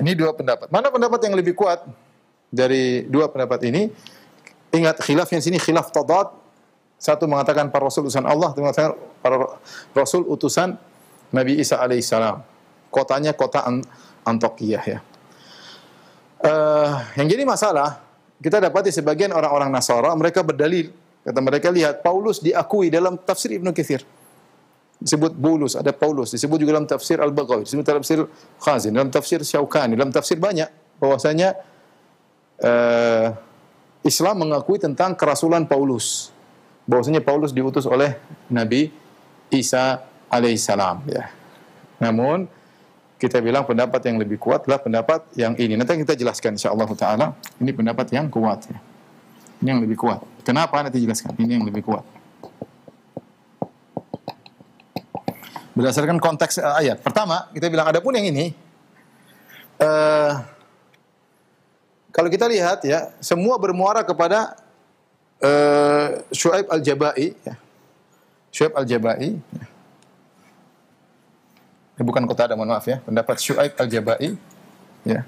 Ini dua pendapat. Mana pendapat yang lebih kuat dari dua pendapat ini? Ingat khilaf yang sini khilaf tadad. Satu mengatakan para rasul utusan Allah, satu mengatakan para rasul utusan Nabi Isa alaihissalam. Kotanya kota Antokiyah ya. Uh, yang jadi masalah kita dapati sebagian orang-orang Nasara mereka berdalil kata mereka lihat Paulus diakui dalam tafsir Ibnu Katsir disebut Bulus, ada Paulus, disebut juga dalam tafsir Al-Baghawi, disebut dalam tafsir Khazin, dalam tafsir Syaukani, dalam tafsir banyak bahwasanya uh, Islam mengakui tentang kerasulan Paulus. Bahwasanya Paulus diutus oleh Nabi Isa alaihissalam ya. Namun kita bilang pendapat yang lebih kuat adalah pendapat yang ini. Nanti kita jelaskan insyaallah taala ini pendapat yang kuat ya. Ini yang lebih kuat. Kenapa nanti jelaskan. Ini yang lebih kuat. berdasarkan konteks eh, ayat. Pertama, kita bilang ada pun yang ini uh, kalau kita lihat ya, semua bermuara kepada uh, Shu'aib al-Jabai ya. Shu'aib al-Jabai. Ya. bukan kota ada, mohon maaf ya. Pendapat Shu'aib al-Jabai ya.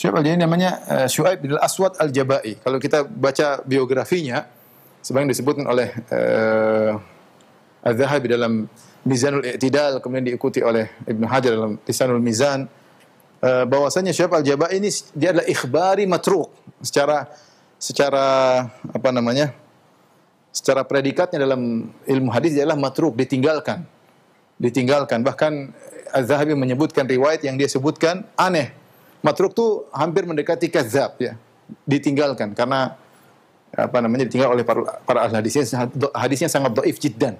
Shu'aib al-Jabai namanya uh, Shu'aib bin Aswad al-Jabai. Kalau kita baca biografinya, sebenarnya disebutkan oleh uh, Al-Zahabi dalam Mizanul I'tidal kemudian diikuti oleh Ibnu Hajar dalam Lisanul Mizan eh, bahwasanya Syekh Al-Jabai ini dia adalah ikhbari matruk secara secara apa namanya? secara predikatnya dalam ilmu hadis adalah matruk ditinggalkan. Ditinggalkan bahkan Az-Zahabi menyebutkan riwayat yang dia sebutkan aneh. Matruk tuh hampir mendekati kazab ya. Ditinggalkan karena apa namanya ditinggal oleh para, para ahli hadisnya hadisnya sangat doif jiddan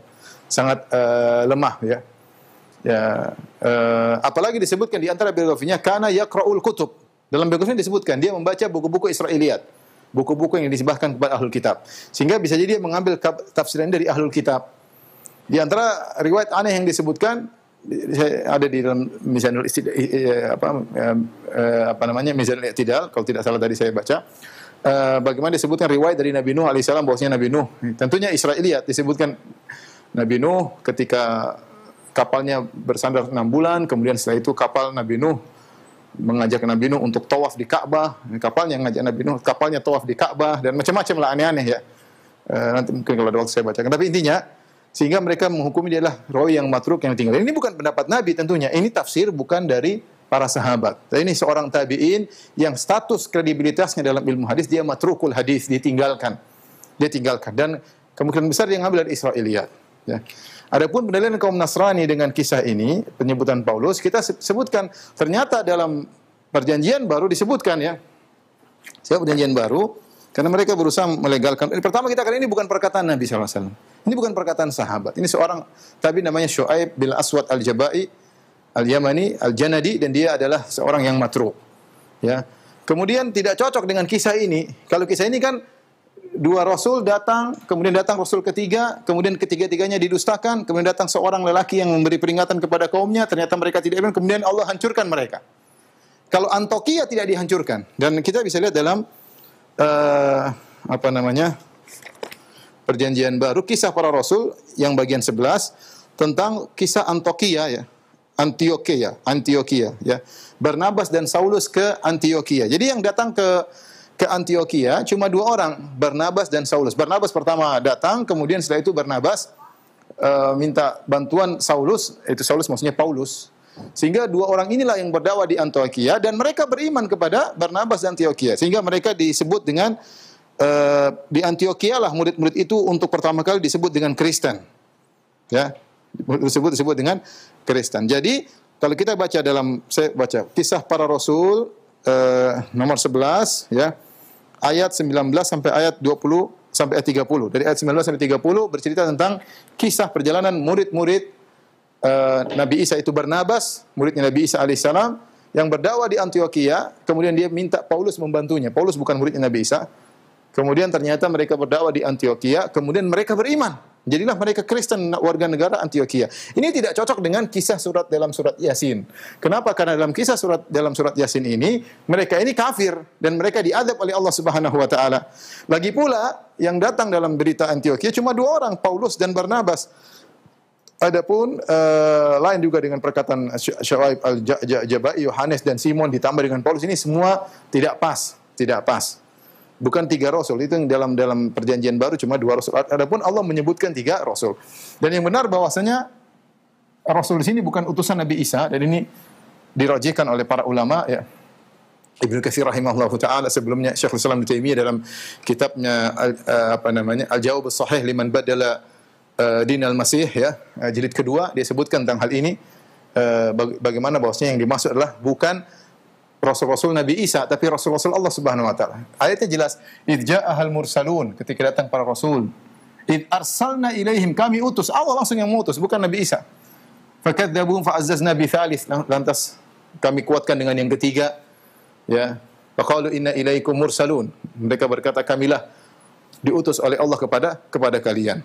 sangat uh, lemah ya. Ya, uh, apalagi disebutkan di antara biografinya karena yaqraul kutub. Dalam biografinya disebutkan dia membaca buku-buku Israiliyat, buku-buku yang disebahkan kepada ahlul kitab. Sehingga bisa jadi dia mengambil tafsiran dari ahlul kitab. Di antara riwayat aneh yang disebutkan ada di dalam Mizanul tidak apa eh, apa namanya Mizanul I'tidal kalau tidak salah tadi saya baca bagaimana disebutkan riwayat dari Nabi Nuh alaihissalam bahwasanya Nabi Nuh tentunya Israiliyat disebutkan Nabi Nuh ketika kapalnya bersandar enam bulan, kemudian setelah itu kapal Nabi Nuh mengajak Nabi Nuh untuk tawaf di Ka'bah, kapalnya ngajak Nabi Nuh, kapalnya tawaf di Ka'bah dan macam-macam lah aneh-aneh ya. E, nanti mungkin kalau ada waktu saya bacakan. Tapi intinya sehingga mereka menghukumi dia adalah roh yang matruk yang tinggal. Ini bukan pendapat Nabi tentunya. Ini tafsir bukan dari para sahabat. Dan ini seorang tabiin yang status kredibilitasnya dalam ilmu hadis dia matrukul hadis ditinggalkan. Dia tinggalkan dan kemungkinan besar dia ngambil dari Israiliyat. Ya. Adapun pendalilan kaum Nasrani dengan kisah ini, penyebutan Paulus, kita sebutkan ternyata dalam perjanjian baru disebutkan ya. Siapa perjanjian baru? Karena mereka berusaha melegalkan. Ini pertama kita kali ini bukan perkataan Nabi SAW. Ini bukan perkataan sahabat. Ini seorang tabi namanya Shu'aib bin Aswad al-Jabai al-Yamani al-Janadi dan dia adalah seorang yang matruk. Ya. Kemudian tidak cocok dengan kisah ini. Kalau kisah ini kan dua rasul datang, kemudian datang rasul ketiga, kemudian ketiga-tiganya didustakan, kemudian datang seorang lelaki yang memberi peringatan kepada kaumnya, ternyata mereka tidak iman, kemudian Allah hancurkan mereka. Kalau Antokia tidak dihancurkan dan kita bisa lihat dalam uh, apa namanya? Perjanjian Baru kisah para rasul yang bagian 11 tentang kisah Antokia ya. Antioquia, Antioquia ya. Barnabas dan Saulus ke Antioquia. Jadi yang datang ke ke Antioquia cuma dua orang, Barnabas dan Saulus. Barnabas pertama datang, kemudian setelah itu Barnabas uh, minta bantuan Saulus, itu Saulus maksudnya Paulus. Sehingga dua orang inilah yang berdakwah di Antioquia dan mereka beriman kepada Barnabas dan Antioquia. Sehingga mereka disebut dengan uh, di Antioquia lah murid-murid itu untuk pertama kali disebut dengan Kristen. Ya, disebut disebut dengan Kristen. Jadi kalau kita baca dalam saya baca kisah para rasul uh, nomor 11 ya ayat 19 sampai ayat 20 sampai ayat 30. Dari ayat 19 sampai 30 bercerita tentang kisah perjalanan murid-murid uh, Nabi Isa itu Barnabas, muridnya Nabi Isa alaihissalam yang berdakwah di Antioquia, kemudian dia minta Paulus membantunya. Paulus bukan muridnya Nabi Isa. Kemudian ternyata mereka berdakwah di Antioquia, kemudian mereka beriman. Jadilah mereka Kristen warga negara Antioquia. Ini tidak cocok dengan kisah surat dalam surat Yasin. Kenapa? Karena dalam kisah surat dalam surat Yasin ini mereka ini kafir dan mereka diadab oleh Allah Subhanahu wa taala. Lagi pula yang datang dalam berita Antioquia cuma dua orang, Paulus dan Barnabas. Adapun uh, lain juga dengan perkataan Syaib al-Jabai, Yohanes dan Simon ditambah dengan Paulus ini semua tidak pas, tidak pas bukan tiga rasul itu yang dalam dalam perjanjian baru cuma dua rasul. Adapun Allah menyebutkan tiga rasul. Dan yang benar bahwasanya rasul di sini bukan utusan Nabi Isa dan ini dirajikan oleh para ulama ya. Ibnu Katsir rahimahullahu taala sebelumnya Syekhul Islam Ibnu Taimiyah dalam kitabnya eh, apa namanya Al-Jawab Sahih liman badala uh, din al-Masih ya eh, jilid kedua dia sebutkan tentang hal ini uh, bagaimana bahwasanya yang dimaksud adalah bukan rasul-rasul Nabi Isa, tapi rasul-rasul Allah Subhanahu wa taala. Ayatnya jelas, idja ja'ahal mursalun," ketika datang para rasul. "Id arsalna ilaihim," kami utus. Allah langsung yang mengutus, bukan Nabi Isa. fakat Fakadzabum fa'azzazna Nabi thalith. Lantas kami kuatkan dengan yang ketiga. Ya. Faqalu inna ilaikum mursalun. Mereka berkata, "Kamilah diutus oleh Allah kepada kepada kalian."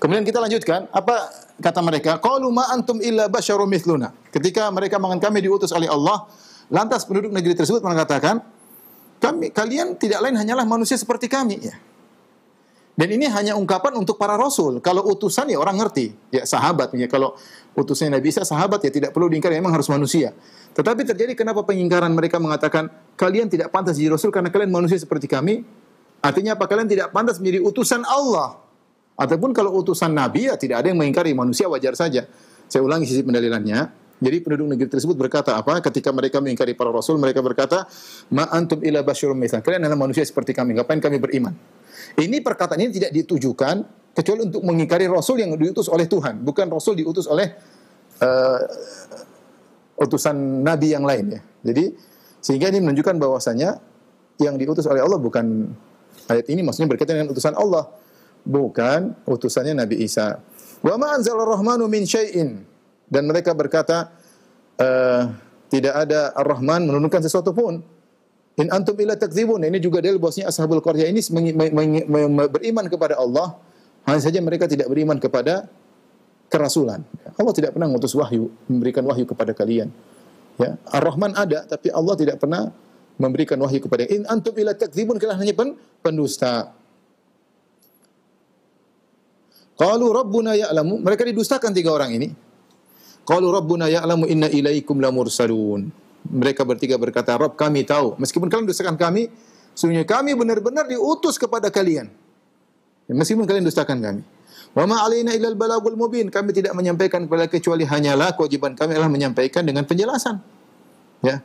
Kemudian kita lanjutkan, apa kata mereka? Qalu ma antum illa basyarum mithluna. Ketika mereka mengatakan kami diutus oleh Allah, Lantas penduduk negeri tersebut mengatakan, kami kalian tidak lain hanyalah manusia seperti kami ya. Dan ini hanya ungkapan untuk para rasul. Kalau utusan ya orang ngerti, ya sahabat ya. Kalau utusan Nabi Isa sahabat ya tidak perlu diingkari, memang harus manusia. Tetapi terjadi kenapa pengingkaran mereka mengatakan kalian tidak pantas jadi rasul karena kalian manusia seperti kami? Artinya apa kalian tidak pantas menjadi utusan Allah? Ataupun kalau utusan Nabi ya tidak ada yang mengingkari manusia wajar saja. Saya ulangi sisi pendalilannya. Jadi penduduk negeri tersebut berkata apa? Ketika mereka mengingkari para rasul, mereka berkata, "Ma antum ila basyurun mithla." Kalian adalah manusia seperti kami, ngapain kami beriman? Ini perkataan ini tidak ditujukan kecuali untuk mengingkari rasul yang diutus oleh Tuhan, bukan rasul diutus oleh uh, utusan nabi yang lain ya. Jadi sehingga ini menunjukkan bahwasanya yang diutus oleh Allah bukan ayat ini maksudnya berkaitan dengan utusan Allah, bukan utusannya Nabi Isa. Wa ma anzalar rahmanu min syai'in dan mereka berkata eh, tidak ada Ar-Rahman menurunkan sesuatu pun. In antum illa takzibun Ini juga dalil bosnya Ashabul Qaryah ini beriman kepada Allah, hanya saja mereka tidak beriman kepada kerasulan. Allah tidak pernah mengutus wahyu, memberikan wahyu kepada kalian. Ya, Ar-Rahman ada tapi Allah tidak pernah memberikan wahyu kepada in antum illa takzibun kalian hanya pen, pendusta. Qalu rabbuna ya'lamu. Mereka didustakan tiga orang ini. Qalu rabbuna ya'lamu inna ilaikum lamursalun. Mereka bertiga berkata, Rob kami tahu. Meskipun kalian dustakan kami, sungguh kami benar-benar diutus kepada kalian. Meskipun kalian dustakan kami. Wa ma alaina illal balagul mubin. Kami tidak menyampaikan kepada kecuali hanyalah kewajiban kami adalah menyampaikan dengan penjelasan. Ya.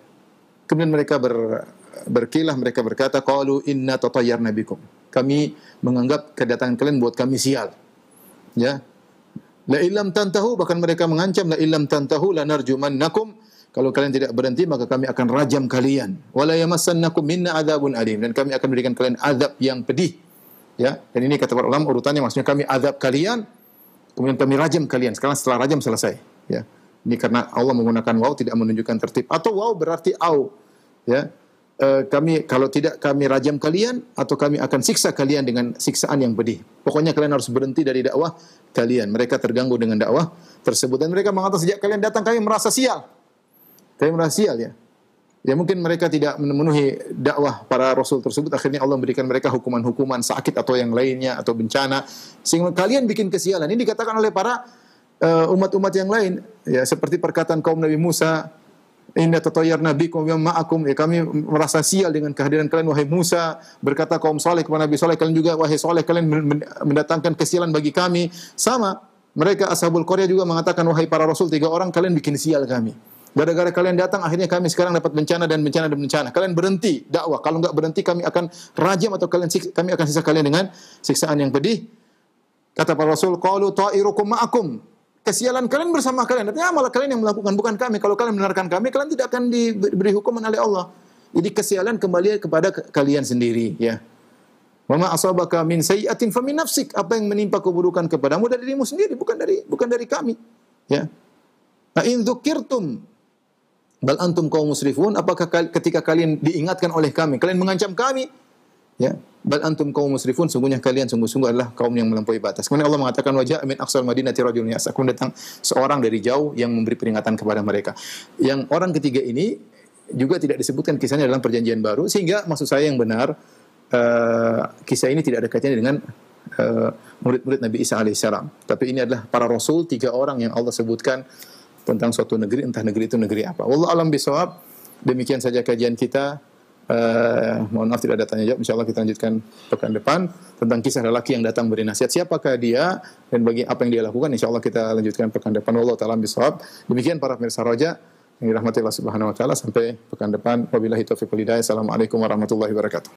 Kemudian mereka ber, berkilah mereka berkata qalu inna tatayyarna nabikum Kami menganggap kedatangan kalian buat kami sial. Ya. La illam tantahu bahkan mereka mengancam la illam tantahu lanarjumannakum kalau kalian tidak berhenti maka kami akan rajam kalian. Wala yamassannakum minna adzabun alim dan kami akan berikan kalian azab yang pedih. Ya, dan ini kata para ulama urutannya maksudnya kami azab kalian kemudian kami rajam kalian. Sekarang setelah rajam selesai, ya. Ini karena Allah menggunakan waw tidak menunjukkan tertib atau waw berarti au. Ya. Eh, kami kalau tidak kami rajam kalian atau kami akan siksa kalian dengan siksaan yang pedih. Pokoknya kalian harus berhenti dari dakwah kalian. Mereka terganggu dengan dakwah tersebut dan mereka mengatakan sejak kalian datang kami merasa sial. Kami merasa sial ya. Ya mungkin mereka tidak memenuhi dakwah para rasul tersebut akhirnya Allah memberikan mereka hukuman-hukuman sakit atau yang lainnya atau bencana sehingga kalian bikin kesialan. Ini dikatakan oleh para eh, umat-umat uh, yang lain ya seperti perkataan kaum Nabi Musa Inna tatayar nabikum wa ma'akum. Ya, kami merasa sial dengan kehadiran kalian wahai Musa. Berkata kaum saleh kepada Nabi saleh kalian juga wahai saleh kalian mendatangkan kesialan bagi kami. Sama mereka ashabul Korea juga mengatakan wahai para rasul tiga orang kalian bikin sial kami. Gara-gara kalian datang akhirnya kami sekarang dapat bencana dan bencana dan bencana. Kalian berhenti dakwah. Kalau enggak berhenti kami akan rajam atau kalian kami akan sisa kalian dengan siksaan yang pedih. Kata para Rasul, "Qalu ta'irukum ma'akum." kesialan kalian bersama kalian. Artinya malah kalian yang melakukan, bukan kami. Kalau kalian benarkan kami, kalian tidak akan diberi hukuman oleh Allah. Jadi kesialan kembali kepada kalian sendiri. Ya. Mama asabaka min sayyatin famin nafsik. Apa yang menimpa keburukan kepadamu dari dirimu sendiri, bukan dari bukan dari kami. Ya. Nah, in bal antum kaum musrifun, apakah ketika kalian diingatkan oleh kami, kalian mengancam kami, Ya, bal antum kaum musrifun sungguhnya kalian sungguh-sungguh adalah kaum yang melampaui batas. Kemudian Allah mengatakan wajah Amin aksal Madinah rajulun yasa. datang seorang dari jauh yang memberi peringatan kepada mereka. Yang orang ketiga ini juga tidak disebutkan kisahnya dalam perjanjian baru sehingga maksud saya yang benar uh, kisah ini tidak ada kaitannya dengan eh, murid-murid uh, Nabi Isa alaihissalam. Tapi ini adalah para rasul tiga orang yang Allah sebutkan tentang suatu negeri entah negeri itu negeri apa. Allah alam bisawab. Demikian saja kajian kita. Uh, mohon maaf tidak ada tanya jawab. Insya Allah kita lanjutkan pekan depan tentang kisah lelaki yang datang beri nasihat. Siapakah dia dan bagi apa yang dia lakukan? Insya Allah kita lanjutkan pekan depan. Allah taala bisawab. Demikian para pemirsa Roja. yang dirahmati Allah subhanahu wa ta'ala. Sampai pekan depan. Wabillahi taufiq Assalamualaikum warahmatullahi wabarakatuh.